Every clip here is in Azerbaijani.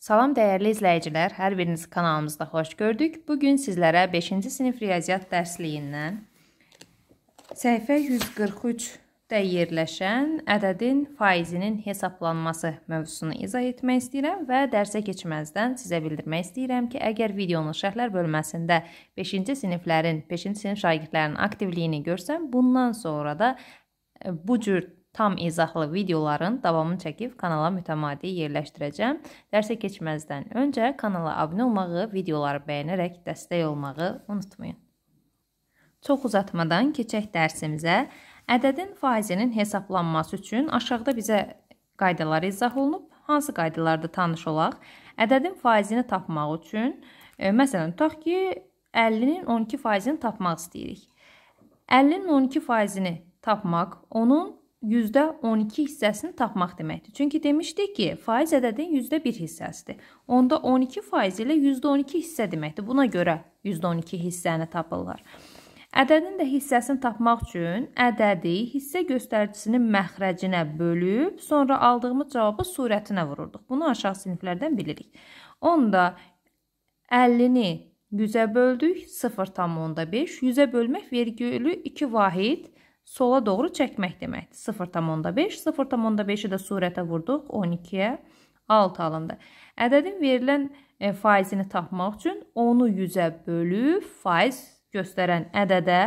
Salam dəyərli izləyicilər, hər birinizi kanalımızda xoş gördük. Bugün sizlərə 5-ci sinif riyaziyyat dərsliyindən səhifə 143-də yerləşən ədədin faizinin hesablanması mövzusunu izah etmək istəyirəm və dərsə keçməzdən sizə bildirmək istəyirəm ki, əgər videonun şərhlər bölməsində 5-ci siniflərin, 5-ci sinif şagirdlərinin aktivliyini görsəm, bundan sonra da e, bu cür tam izahlı videoların davamını çəkib kanala mütəmadi yerləşdirəcəm. Dərsə keçməzdən öncə kanala abunə olmağı, videoları bəyənərək dəstək olmağı unutmayın. Çox uzatmadan keçək dərsimizə. Ədədin faizinin hesablanması üçün aşağıda bizə qaydalar izah olunub. Hansı qaydalarda tanış olaq? Ədədin faizini tapmaq üçün, e, məsələn, tutaq ki, 50-nin 12 faizini tapmaq istəyirik. 50-nin 12 faizini tapmaq onun %12 hissəsini tapmaq deməkdir. Çünki demişdik ki, faiz ədədin %1 hissəsidir. Onda 12 faiz ilə %12 hissə deməkdir. Buna görə %12 hissəni tapırlar. Ədədin də hissəsini tapmaq üçün ədədi hissə göstəricisinin məxrəcinə bölüb, sonra aldığımız cavabı surətinə vururuq. Bunu aşağı siniflərdən bilirik. Onda 50-ni 100-ə böldük 0,5, 100-ə bölmək vergülü 2 vahid sola doğru çəkmək deməkdir. 0,5, 0,5-i də surətə vurduq, 12-yə 6 alındı. Ədədin verilən e, faizini tapmaq üçün 10-u 100-ə bölüb faiz göstərən ədədə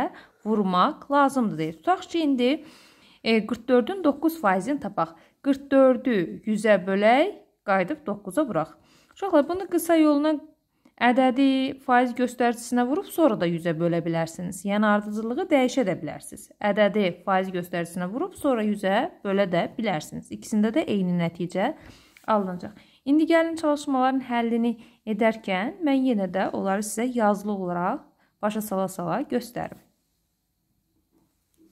vurmaq lazımdır deyir. Tutaq ki, indi e, 44-ün 9 faizini tapaq. 44-ü 100-ə bölək, qayıdıb 9-a vuraq. Uşaqlar, bunu qısa yolla ədədi faiz göstəricisinə vurub sonra da 100-ə bölə bilərsiniz. Yəni ardıcıllığı dəyişə də bilərsiniz. Ədədi faiz göstəricisinə vurub sonra 100-ə bölə də bilərsiniz. İkisində də eyni nəticə alınacaq. İndi gəlin çalışmaların həllini edərkən mən yenə də onları sizə yazılı olaraq başa sala-sala göstərim.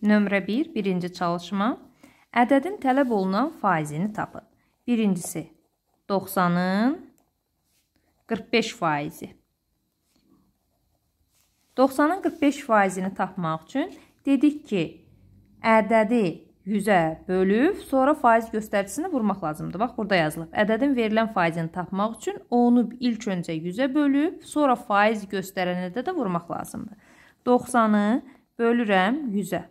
Nömrə 1, bir, birinci çalışma. Ədədin tələb olunan faizini tapın. Birincisi 90-ın 45 faizi. 90-ın 45 faizini tapmaq üçün dedik ki, ədədi 100-ə bölüb, sonra faiz göstəricisini vurmaq lazımdır. Bax, burada yazılıb. Ədədin verilən faizini tapmaq üçün 10-u ilk öncə 100-ə bölüb, sonra faiz göstərənə də, də vurmaq lazımdır. 90-ı bölürəm 100-ə.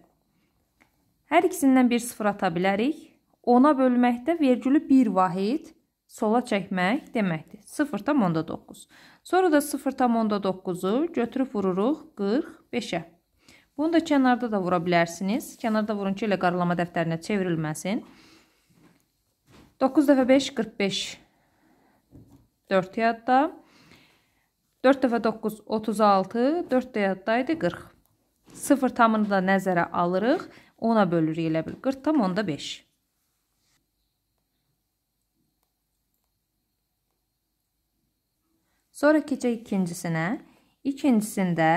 Hər ikisindən bir sıfır ata bilərik. 10-a bölməkdə vergülü 1 vahid sola çəkmək deməkdir. 0,9. Sonra da 0,9-u götürüb vururuq 45-ə. Bunu da kənarda da vura bilərsiniz. Kənarda vurun ki, elə qaralama dəftərinə çevrilməsin. 9 dəfə 5, 45. 4 yadda. 4 dəfə 9, 36. 4 də yaddaydı 40. 0 tamını da nəzərə alırıq. 10-a bölürük elə bil. 40 tam onda 5. Sonra keçək ikincisinə. İkincisində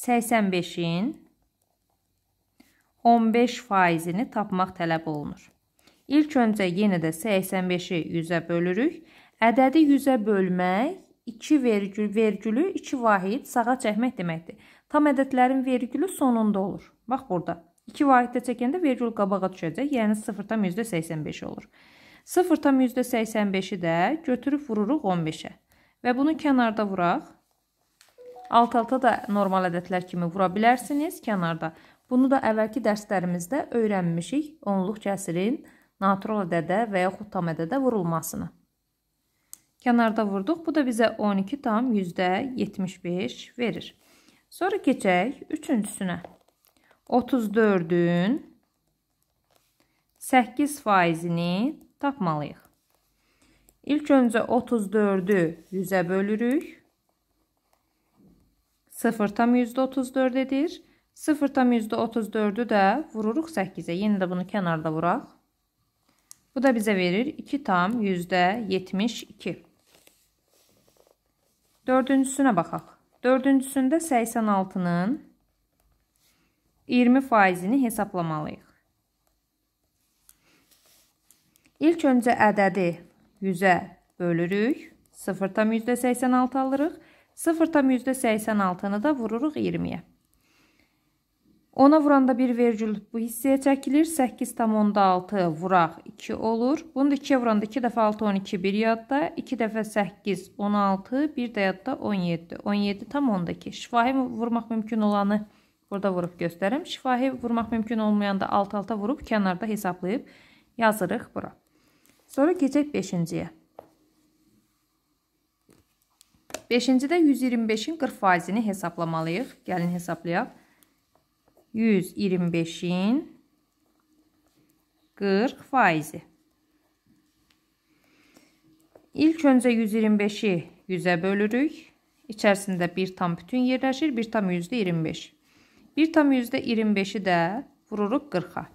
85-in 15 faizini tapmaq tələb olunur. İlk öncə yenə də 85-i 100-ə bölürük. Ədədi 100-ə bölmək 2 vergül, vergülü 2 vahid sağa çəkmək deməkdir. Tam ədədlərin vergülü sonunda olur. Bax burada. 2 vahiddə çəkəndə vergül qabağa düşəcək, yəni 0,85 olur. 0,85-i də götürüb vururuq 15-ə. Və bunu kənarda vuraq. Alt-alta da normal ədədlər kimi vura bilərsiniz kənarda. Bunu da əvvəlki dərslərimizdə öyrənmişik onluq kəsirin natural ədədə və yaxud tam ədədə vurulmasını. Kənarda vurduq. Bu da bizə 12 tam %75 verir. Sonra keçək üçüncüsünə. 34-ün 8 faizini tapmalıyıq. İlk öncə 34-ü 100-ə bölürük. 0 tam %34 edir. 0 tam %34-ü də vururuq 8-ə. Yenə də bunu kənarda vuraq. Bu da bizə verir 2 tam %72. Dördüncüsünə baxaq. Dördüncüsündə 86-nın 20 faizini hesablamalıyıq. İlk öncə ədədi 100-ə bölürük. 0 tam %86 alırıq. 0 tam %86-nı da vururuq 20-yə. 10-a vuranda 1 vergül bu hissəyə çəkilir. 8 tam 10-da 6 vuraq 2 olur. Bunu da 2-yə vuranda 2 dəfə 6, 12, 1 yadda. 2 dəfə 8, 16, 1 də yadda 17. 17 tam 12. Şifahi vurmaq mümkün olanı burada vurub göstərim. Şifahi vurmaq mümkün olmayanda alt-alta vurub kənarda hesablayıb yazırıq bura. Sonra keçək 5-ciyə. 5-cidə 125-in 40%-ini hesablamalıyıq. Gəlin hesablayaq. 125-in 40 faizi. İlk öncə 125-i 100-ə bölürük. İçərisində 1 tam bütün yerləşir. 1 tam %25. 1 tam %25-i də vururuq 40-a.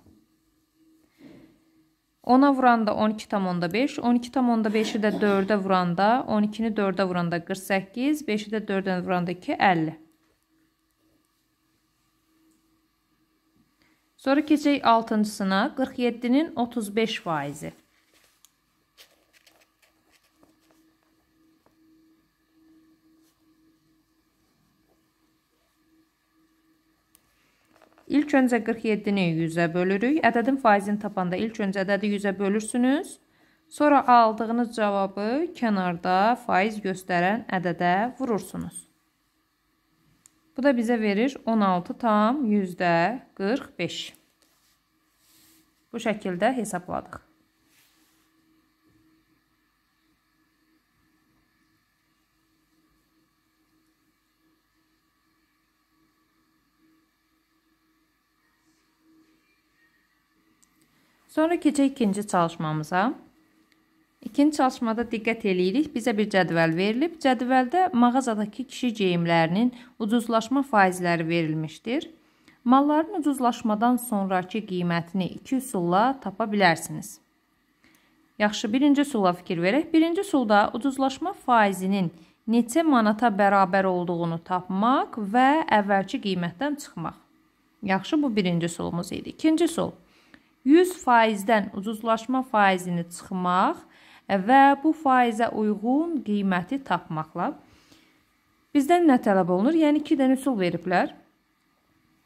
10-a vuranda 12,5, 12,5-i də 4-ə vuranda, 12-ni 4-ə vuranda 48, 5-i də 4-ə vuranda 2, 50. Sonra keçək 6-cısına, 47-nin 35 faizi. İlk öncə 47-ni 100-ə bölürük. Ədədin faizini tapanda ilk öncə ədədi 100-ə bölürsünüz. Sonra aldığınız cavabı kənarda faiz göstərən ədədə vurursunuz. Bu da bizə verir 16 tam %45. Bu şəkildə hesabladıq. Sonra keçək ikinci çalışmamıza. İkinci çalışmada diqqət eləyirik. Bizə bir cədvəl verilib. Cədvəldə mağazadakı kişi geyimlərinin ucuzlaşma faizləri verilmişdir. Malların ucuzlaşmadan sonrakı qiymətini iki üsulla tapa bilərsiniz. Yaxşı, birinci üsulla fikir verək. Birinci üsulda ucuzlaşma faizinin neçə manata bərabər olduğunu tapmaq və əvvəlki qiymətdən çıxmaq. Yaxşı, bu birinci üsulumuz idi. İkinci üsul. 100 faizdən ucuzlaşma faizini çıxmaq və bu faizə uyğun qiyməti tapmaqla bizdən nə tələb olunur? Yəni 2 dənə üsul veriblər.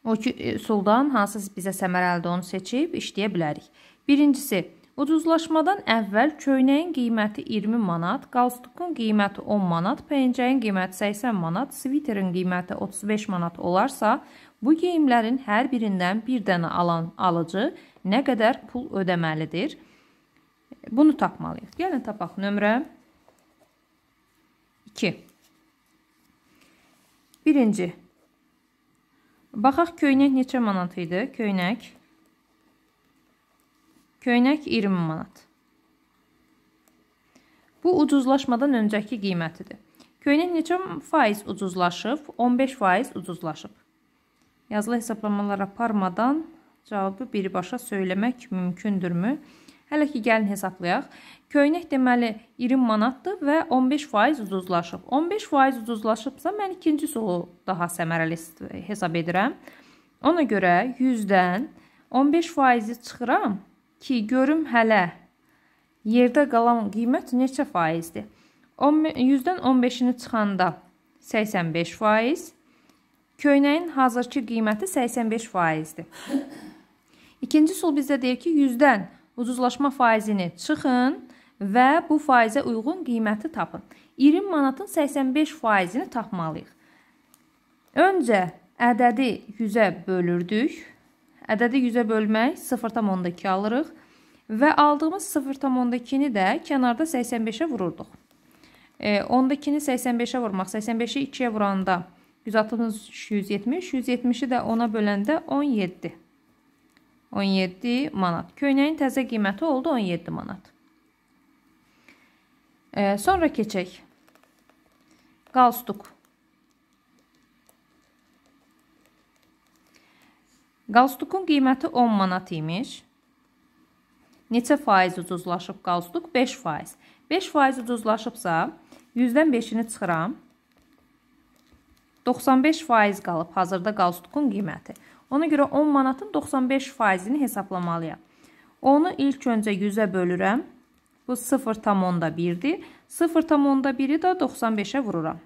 O ki, üsuldan e, hansısa bizə səmərəlidir, onu seçib işləyə bilərik. Birincisi, ucuzlaşmadan əvvəl köynəyin qiyməti 20 manat, qalstukun qiyməti 10 manat, pəncəyin qiyməti 80 manat, sviterin qiyməti 35 manat olarsa, bu geyimlərin hər birindən bir dənə alan alıcı nə qədər pul ödəməlidir? Bunu tapmalıyıq. Gəlin tapaq nömrə 2. Birinci. Baxaq köynək neçə manat idi? Köynək. Köynək 20 manat. Bu ucuzlaşmadan öncəki qiymətidir. Köynək neçə faiz ucuzlaşıb? 15 faiz ucuzlaşıb. Yazılı hesablamalar aparmadan Cavabı birbaşa söyləmək mümkündürmü? Hələ ki, gəlin hesablayaq. Köynək deməli 20 manatdır və 15% ucuzlaşıb. 15% ucuzlaşıbsa mən ikinci solu daha səmərəli hesab edirəm. Ona görə 100-dən 15%-i çıxıram ki, görüm hələ yerdə qalan qiymət neçə faizdir? 100-dən 15-ini çıxanda 85%, köynəyin hazırki qiyməti 85%-dir. İkinci üsul bizdə deyir ki, 100-dən ucuzlaşma faizini çıxın və bu faizə uyğun qiyməti tapın. 20 manatın 85 faizini tapmalıyıq. Öncə ədədi 100-ə bölürdük. Ədədi 100-ə bölmək 0,2 alırıq və aldığımız 0,2-ni də kənarda 85-ə vururduq. E, 10-dakini 85-ə vurmaq, 85-i 2-yə vuranda 160, 170, 170-i də 10-a böləndə 17. 17 manat. Köynəyin təzə qiyməti oldu 17 manat. E, sonra keçək. Qalstuk. Qalstukun qiyməti 10 manat imiş. Neçə faiz ucuzlaşıb qalstuk? 5 faiz. 5 faiz ucuzlaşıbsa, 100-dən 5-ini çıxıram. 95 faiz qalıb hazırda qalstukun qiyməti. Ona görə 10 manatın 95 faizini hesablamalıyam. Onu ilk öncə 100-ə bölürəm. Bu 0,1-dir. 0,1-i də 95-ə vururam.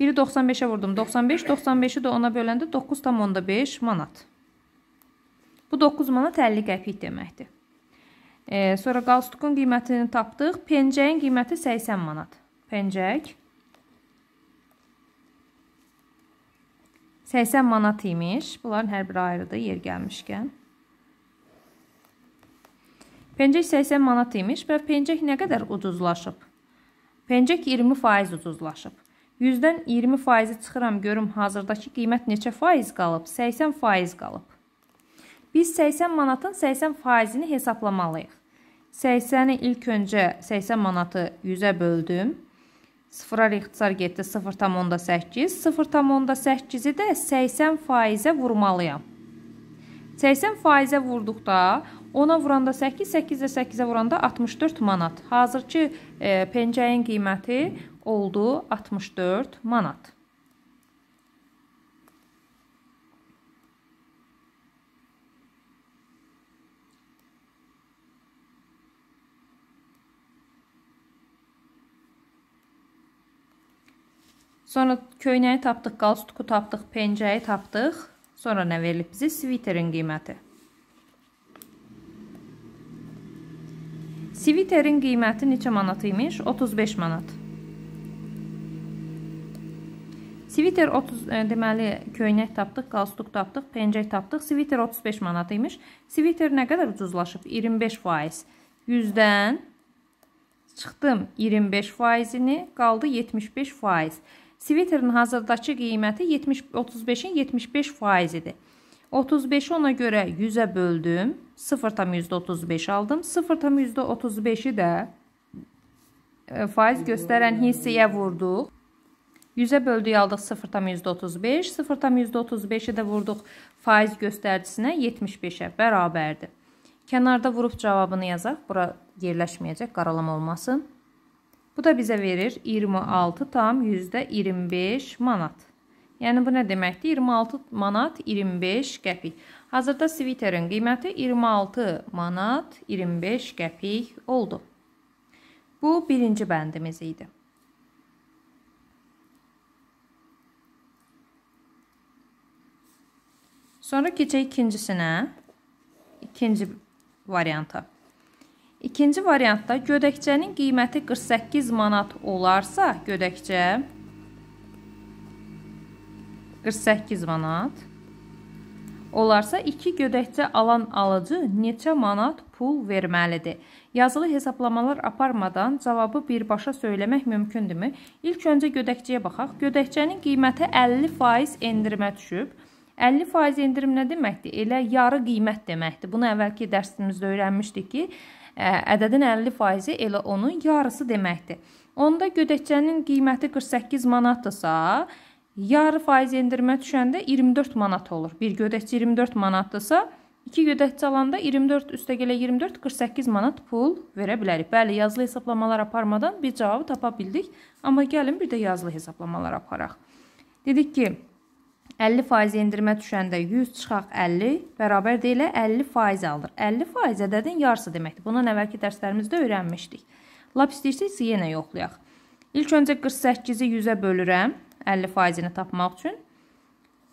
1-i 95-ə vurdum. 95, 95-i də ona böləndə 9,5 manat. Bu 9 manat 50 qəpik deməkdir. E, sonra qalstukun qiymətini tapdıq. Pencəyin qiyməti 80 manat. Pencək 80 manat imiş. Bunların hər biri ayrıdır yer gəlmişkən. Pencək 80 manat imiş və pencək nə qədər ucuzlaşıb? Pencək 20% ucuzlaşıb. 100-dən 20%-i çıxıram, görüm hazırdakı qiymət neçə faiz qalıb? 80% qalıb. Biz 80 manatın 80%-ini hesablamalıyıq. 80-i ilk öncə 80 manatı 100-ə böldüm. Sıfıra ixtisar getdi 0,8. 0,8-i də 80 faizə vurmalıyam. 80 faizə vurduqda, ona vuranda 8, 8-ə 8-ə vuranda 64 manat. Hazırki e, pencəyin qiyməti oldu 64 manat. Sonra köynəyi tapdıq, qalstuku tapdıq, pencəyi tapdıq. Sonra nə verilib bizə? Sviterin qiyməti. Sviterin qiyməti neçə manat imiş? 35 manat. Sviter 30 e, deməli köynək tapdıq, qalstuk tapdıq, pencək tapdıq. Sviter 35 manat imiş. Sviter nə qədər ucuzlaşıb? 25%. 100-dən çıxdım 25%-ini, qaldı 75%. Sviterin hazırdakı qiyməti 35-in 75% idi. 35-i ona görə 100-ə böldüm, 0,35 aldım. 0,35-i də e, faiz göstərən hissəyə vurduq. 100-ə böldüyü aldıq 0,35, 0,35-i də vurduq faiz göstəricisinə 75-ə bərabərdir. Kənarda vurub cavabını yazaq, bura yerləşməyəcək, qaralama olmasın. Bu da bizə verir 26 tam yüzdə 25 manat. Yəni bu nə deməkdir? 26 manat 25 qəpik. Hazırda sviterin qiyməti 26 manat 25 qəpik oldu. Bu birinci bəndimiz idi. Sonra keçək ikincisinə, ikinci varianta. İkinci variantda gödəkçənin qiyməti 48 manat olarsa, gödəkçə 48 manat olarsa, 2 gödəkçə alan alıcı neçə manat pul verməlidir? Yazılı hesablamalar aparmadan cavabı birbaşa söyləmək mümkündürmü? İlk öncə gödəkçəyə baxaq. Gödəkçənin qiyməti 50% endirimə düşüb. 50% endirim nə deməkdir? Elə yarı qiymət deməkdir. Bunu əvvəlki dərsimizdə öyrənmişdik ki, ədədin 50% elə onun yarısı deməkdir. Onda gödəkçənin qiyməti 48 manatdırsa, yarı faiz endirmə düşəndə 24 manat olur. Bir gödəkçə 24 manatdırsa, 2 gödəkçə alanda 24 üstəgələ 24 48 manat pul verə bilərik. Bəli, yazılı hesablamalar aparmadan bir cavabı tapa bildik, amma gəlin bir də yazılı hesablamalar aparaq. Dedik ki, 50% endirmə düşəndə 100 çıxaq 50 bərabər deyilə 50% alır. 50% ədədin yarısı deməkdir. Bunu əvvəlki dərslərimizdə öyrənmişdik. Lap istəyirsiniz yenə yoxlayaq. İlk öncə 48-i 100-ə bölürəm 50%-ini tapmaq üçün.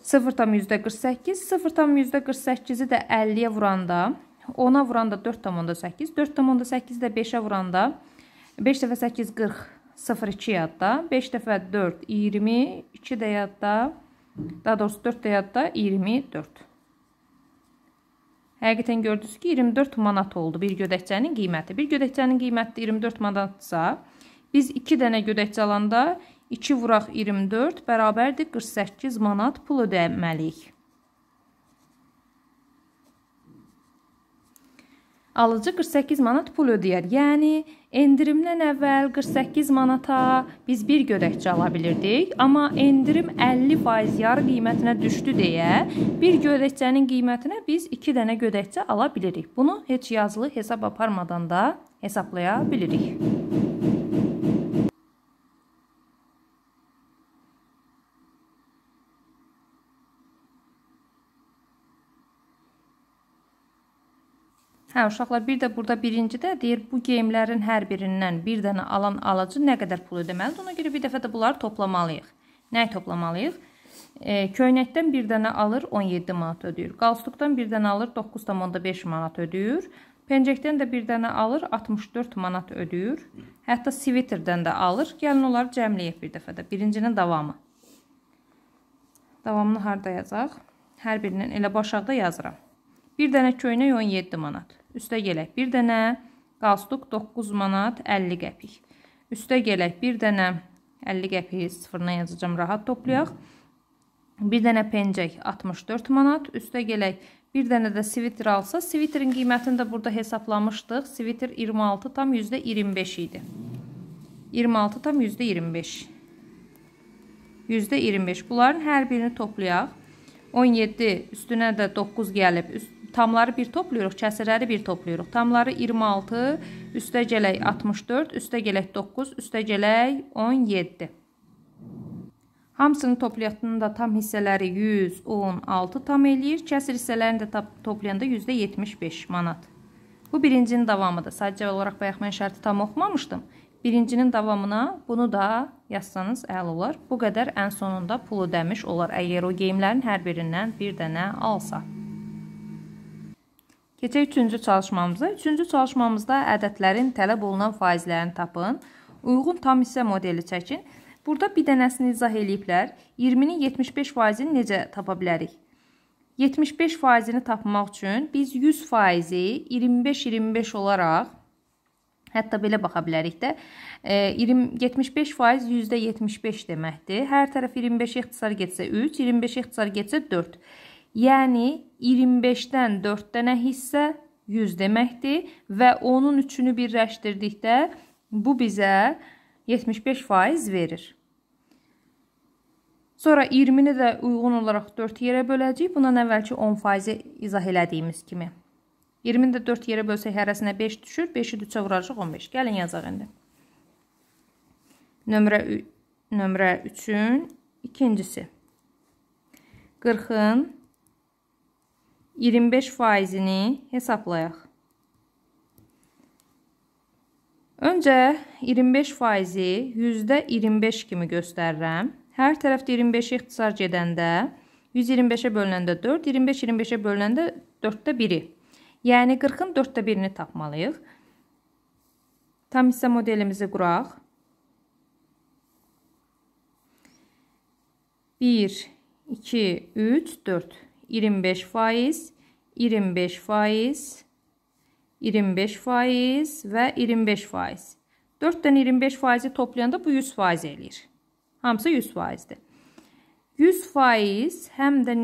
0,48, 0,48-i də 50-yə vuranda, 10-a vuranda 4,8, 4,8-i də 5-ə vuranda 5 dəfə 8 40, 0,2 yadda, 5 dəfə 4 20, 2 də yadda, 0,2 Daha doğrusu 4 dəyər da 24. Həqiqətən gördünüz ki, 24 manat oldu bir gödəkçənin qiyməti. Bir gödəkçənin qiyməti 24 manatsa, biz 2 dənə gödəkçə alanda 2 vuraq 24 bərabərdir 48 manat pul ödəməliyik. Alıcı 48 manat pul ödəyər. Yəni, Endirimdən əvvəl 48 manata biz bir gödəkçə ala bilirdik, amma endirim 50% yarı qiymətinə düşdü deyə bir gödəkçənin qiymətinə biz 2 dənə gödəkçə ala bilirik. Bunu heç yazılı hesab aparmadan da hesablaya bilirik. Hə, uşaqlar, bir də burada birinci də deyir, bu geyimlərin hər birindən bir dənə alan alıcı nə qədər pul ödəməlidir? Ona görə bir dəfə də bunları toplamalıyıq. Nəyi toplamalıyıq? E, köynəkdən bir dənə alır, 17 manat ödəyir. Qalstuqdan bir dənə alır, 9,5 manat ödəyir. Pencəkdən də bir dənə alır, 64 manat ödəyir. Hətta sviterdən də alır. Gəlin onları cəmləyək bir dəfə də. Birincinin davamı. Davamını harda yazacaq? Hər birinin elə başaqda yazıram. Bir dənə köynək 17 manat. Üstə gələk bir dənə qalstuk 9 manat 50 qəpik. Üstə gələk bir dənə 50 qəpiyi sıfırına yazacağam rahat toplayaq. Bir dənə pencək 64 manat. Üstə gələk bir dənə də sviter alsa, sviterin qiymətini də burada hesablamışdıq. Sviter 26 tam %25 idi. 26 tam %25. %25. Bunların hər birini toplayaq. 17 üstünə də 9 gəlib. Üst tamları bir toplayırıq, kəsirləri bir toplayırıq. Tamları 26, üstə gələk 64, üstə gələk 9, üstə gələk 17. Hamısını toplayatının da tam hissələri 116 tam eləyir. Kəsir hissələrini də toplayanda %75 manat. Bu birincinin davamıdır. Sadəcə olaraq bayaq mən şərti tam oxumamışdım. Birincinin davamına bunu da yazsanız əl olar. Bu qədər ən sonunda pul ödəmiş olar əgər o geyimlərin hər birindən bir dənə alsa. Keçək üçüncü çalışmamıza. Üçüncü çalışmamızda ədədlərin tələb olunan faizlərini tapın. Uyğun tam hissə modeli çəkin. Burada bir dənəsini izah eləyiblər. 20-nin 75%-ini necə tapa bilərik? 75%-ini tapmaq üçün biz 100%-i 25-25 olaraq Hətta belə baxa bilərik də, 20, 75% %75 deməkdir. Hər tərəf 25 ixtisar getsə 3, 25 ixtisar getsə 4. Yəni 25-dən 4 dənə hissə 100 deməkdir və onun üçünü birləşdirdikdə bu bizə 75% verir. Sonra 20-ni də uyğun olaraq 4 yerə böləcəyik. Bundan əvvəlki 10%-i izah elədiyimiz kimi. 20-ni də 4 yerə bölsək hərəsinə 5 düşür. 5-i 3-ə vuracaq 15. Gəlin yazaq indi. Nömrə, nömrə 3-ün ikincisi. 40-ın 25 faizini hesablayaq. Öncə 25 faizi %25 kimi göstərirəm. Hər tərəfdə 25-i ixtisar gedəndə 125-ə bölünəndə 4, 25 25-ə bölünəndə 4-də 1-i. Yəni 40-ın 4-də 1-ini tapmalıyıq. Tam hissə modelimizi quraq. 1 2 3 4 25 faiz, 25 faiz, 25 faiz və 25 faiz. 4-dən 25 faizi toplayanda bu 100 faiz eləyir. Hamısı 100 faizdir. 100 faiz həm də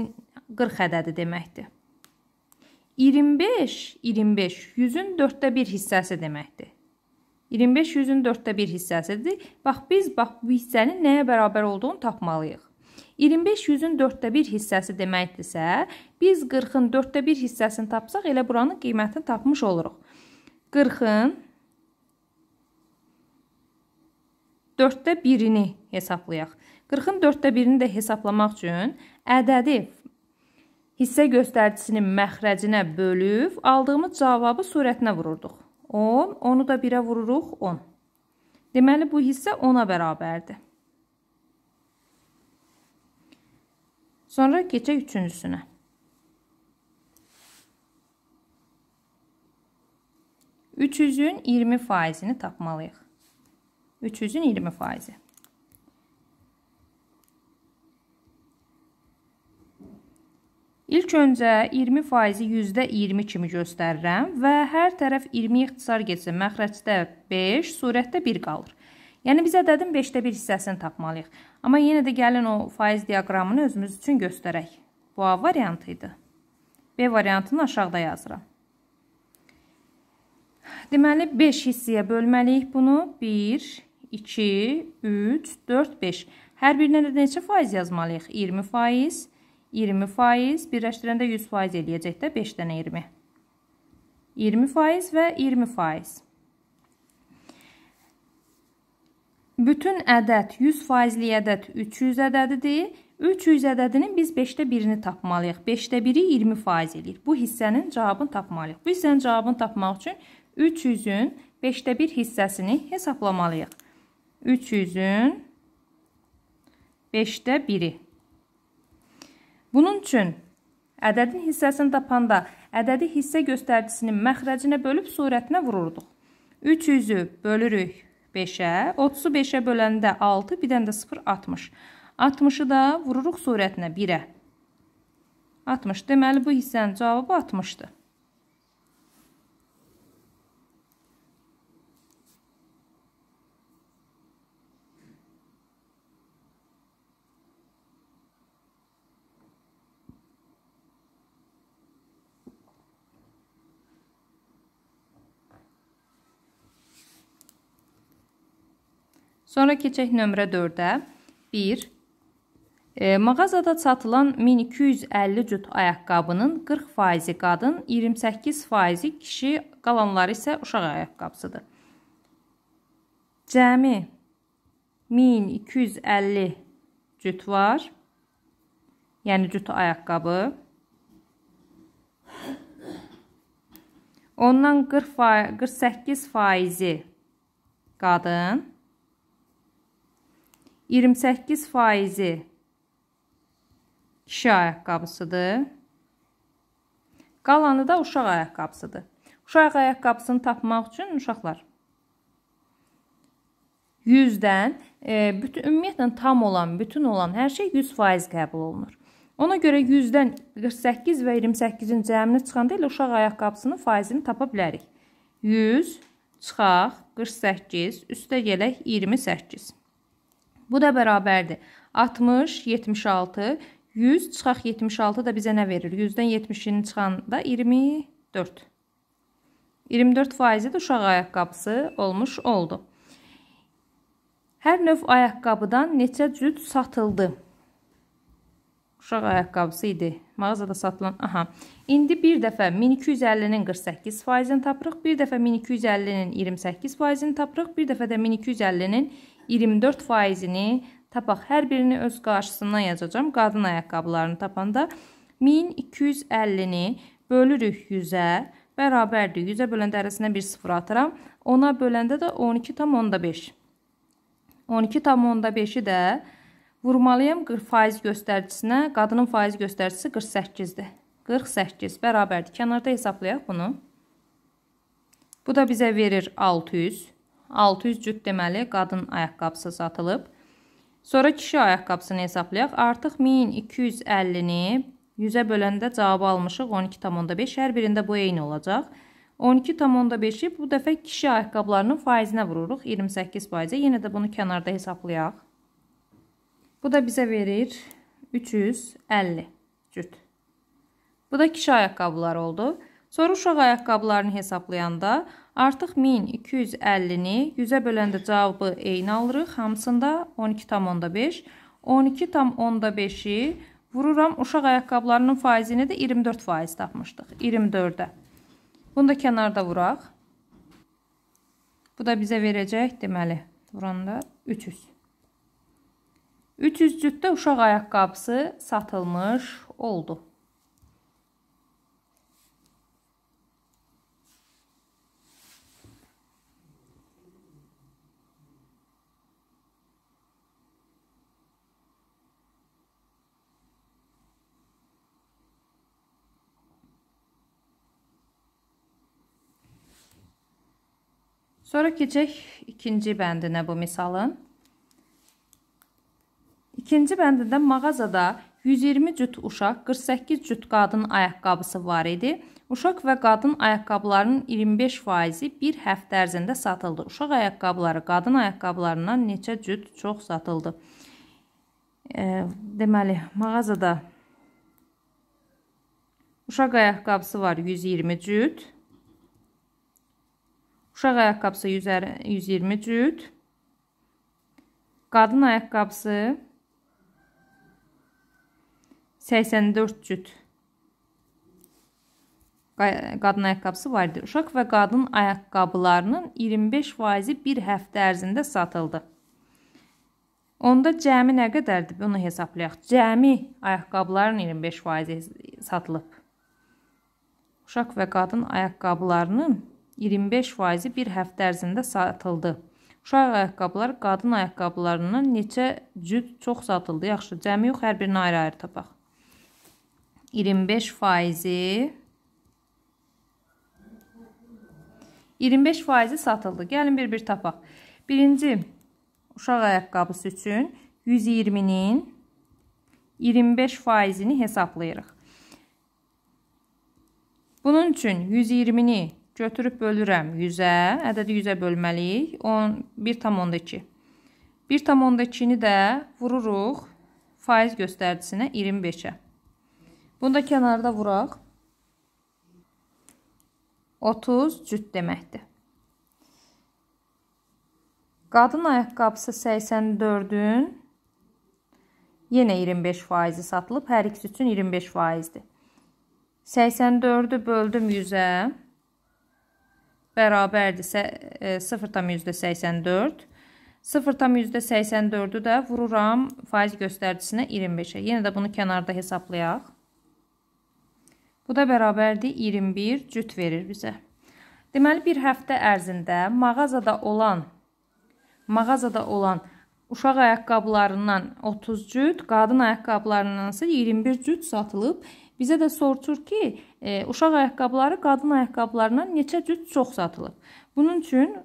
40 ədədi deməkdir. 25, 25, 100-ün 4-də 1 hissəsi deməkdir. 25 100-ün 4-də 1 hissəsidir. Bax, biz bax, bu hissənin nəyə bərabər olduğunu tapmalıyıq. 25 100-ün 4də 1 hissəsi deməkdirsə, biz 40-ın 4də 1 hissəsini tapsaq, elə buranın qiymətini tapmış oluruq. 40-ın 4də 1-ini hesablayaq. 40-ın 4də 1-ini də hesablamaq üçün ədədi hissə göstəricisinin məxrəcinə bölüb aldığımız cavabı surətinə vururduq. 10, onu da 1-ə vururuq 10. Deməli bu hissə 10-a bərabərdir. Sonra keçək üçüncüsünə. Üç yüzün 20 faizini tapmalıyıq. 300-ün 20 faizi. İlk öncə 20 faizi yüzdə 20 kimi göstərirəm və hər tərəf 20 ixtisar getsə məxrəcdə 5, surətdə 1 qalır. Yəni biz ədədin 5də 1 hissəsini tapmalıyıq. Amma yenə də gəlin o faiz diaqramını özümüz üçün göstərək. Bu A variantı idi. B variantını aşağıda yazıram. Deməli 5 hissəyə bölməliyik bunu. 1, 2, 3, 4, 5. Hər birinə də neçə faiz yazmalıyıq? 20 faiz, 20 faiz, birləşdirəndə 100 faiz eləyəcək də 5 dənə 20. 20 faiz və 20 faiz. Bütün ədəd 100 faizli ədəd 300 ədədidir. 300 ədədinin biz 5-də 1-ini tapmalıyıq. 5-də 1-i 20 faiz eləyir. Bu hissənin cavabını tapmalıyıq. Bu hissənin cavabını tapmaq üçün 300-ün 5-də 1 hissəsini hesablamalıyıq. 300-ün 5-də 1-i. Bunun üçün ədədin hissəsini tapanda ədədi hissə göstəricisinin məxrəcinə bölüb surətinə vururuduq. 300-ü bölürük 5-ə. 30-u 5-ə böləndə 6, bir dənə də 0 60. 60-ı da vururuq surətinə 1-ə. 60. Deməli bu hissənin cavabı 60-dır. Sonra keçək nömrə 4-ə. 1. E, mağazada satılan 1250 cüt ayaqqabının 40%-i qadın, 28%-i kişi, qalanları isə uşaq ayaqqabısıdır. Cəmi 1250 cüt var. Yəni cüt ayaqqabı. Ondan 40 48 faizi qadın, 28 faizi kişi ayaqqabısıdır. Qalanı da uşaq ayaqqabısıdır. Uşaq ayaqqabısını tapmaq üçün uşaqlar 100-dən e, bütün ümumiyyətlə tam olan, bütün olan hər şey 100% qəbul olunur. Ona görə 100-dən 48 və 28-in cəmini çıxanda elə uşaq ayaqqabısının faizini tapa bilərik. 100 çıxaq 48 üstə gələk 28. Bu da bərabərdir. 60, 76, 100 çıxaq 76 da bizə nə verir? 100-dən 70-ini çıxanda 24. 24 faizi də uşaq ayaqqabısı olmuş oldu. Hər növ ayaqqabıdan neçə cüt satıldı? Uşaq ayaqqabısı idi. Mağazada satılan, aha. İndi bir dəfə 1250-nin 48 faizini tapırıq, bir dəfə 1250-nin 28 faizini tapırıq, bir dəfə də 1250-nin 24 faizini tapaq. Hər birini öz qarşısından yazacağam. Qadın ayaqqabılarını tapanda 1250-ni bölürük 100-ə. Bərabərdir. 100-ə böləndə ərəsinə bir sıfır atıram. 10-a böləndə də 12,5. 12,5-i də vurmalıyam faiz göstəricisinə. Qadının faiz göstəricisi 48-dir. 48 bərabərdir. Kənarda hesablayaq bunu. Bu da bizə verir 600. 600 cüt deməli qadın ayaqqabısı satılıb. Sonra kişi ayaqqabısını hesablayaq. Artıq 1250-ni 100-ə böləndə cavabı almışıq 12,5. Hər birində bu eyni olacaq. 12,5-i bu dəfə kişi ayaqqabılarının faizinə vururuq. 28%-ə. Yenə də bunu kənarda hesablayaq. Bu da bizə verir 350 cüt. Bu da kişi ayaqqabıları oldu. Sonra uşaq ayaqqabılarını hesablayanda artıq 1250-ni 100-ə böləndə cavabı eyni alırıq. Hamısında 12,5, 12,5-i vururam. Uşaq ayaqqabılarının faizini də 24% tapmışdıq. 24-ə. Bunu da kənarda vuraq. Bu da bizə verəcək deməli. Vuranda 300. 300 cütdə uşaq ayaqqabısı satılmış oldu. Sonra keçək ikinci bəndinə bu misalın. İkinci bəndində mağazada 120 cüt uşaq, 48 cüt qadın ayaqqabısı var idi. Uşaq və qadın ayaqqabılarının 25%-i bir həftə ərzində satıldı. Uşaq ayaqqabıları qadın ayaqqabılarından neçə cüt çox satıldı? E, deməli, mağazada uşaq ayaqqabısı var 120 cüt. Uşaq ayaqqabısı 120 cüt. Qadın ayaqqabısı 84 cüt. Qadın ayaqqabısı var idi. Uşaq və qadın ayaqqabılarının 25%-i bir həftə ərzində satıldı. Onda cəmi nə qədərdir? Bunu hesablayaq. Cəmi ayaqqabıların 25%-i satılıb. Uşaq və qadın ayaqqabılarının 25%-i bir həftə ərzində satıldı. Uşaq ayaqqabılar qadın ayaqqabılarının neçə cüt çox satıldı? Yaxşı, cəmi yox, hər birini ayrı-ayrı tapaq. 25%-i 25%-i satıldı. Gəlin bir-bir tapaq. Birinci uşaq ayaqqabısı üçün 120-nin 25%-ini hesablayırıq. Bunun üçün 120-ni Götürüb bölürəm 100-ə. Ədədi 100-ə bölməliyik. 1,2. 1,2-ni də vururuq faiz göstəricisinə 25-ə. Bunu da kənarda vuraq. 30 cüt deməkdir. Qadın ayaqqabısı 84-ün yenə 25 faizi satılıb. Hər ikisi üçün 25 faizdir. 84-ü böldüm 100-ə bərabərdirsə 0,84. 0,84-ü də vururam faiz göstəricisinə 25-ə. Yenə də bunu kənarda hesablayaq. Bu da bərabərdir 21 cüt verir bizə. Deməli bir həftə ərzində mağazada olan mağazada olan uşaq ayaqqabılarından 30 cüt, qadın ayaqqabılarından isə 21 cüt satılıb. Bizə də soruşur ki, e, uşaq ayaqqabıları qadın ayaqqabılarından neçə cüt çox satılıb. Bunun üçün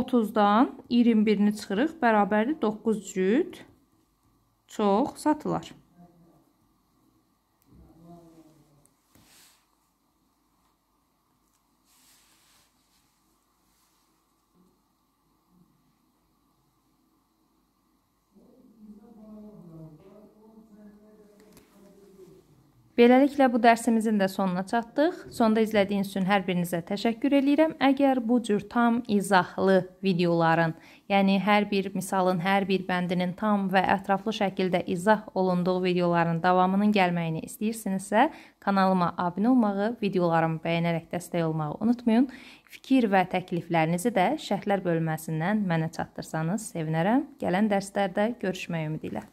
30-dan 21-ni çıxırıq, bərabərdir 9 cüt çox satılar. Beləliklə bu dərsimizin də sonuna çatdıq. Sonda izlədiyiniz üçün hər birinizə təşəkkür eləyirəm. Əgər bu cür tam izahlı videoların, yəni hər bir misalın, hər bir bəndinin tam və ətraflı şəkildə izah olunduğu videoların davamının gəlməyini istəyirsinizsə, kanalıma abunə olmağı, videolarımı bəyənərək dəstək olmağı unutmayın. Fikir və təkliflərinizi də şərhlər bölməsindən mənə çatdırsanız sevinərəm. Gələn dərslərdə görüşmək ümidi ilə.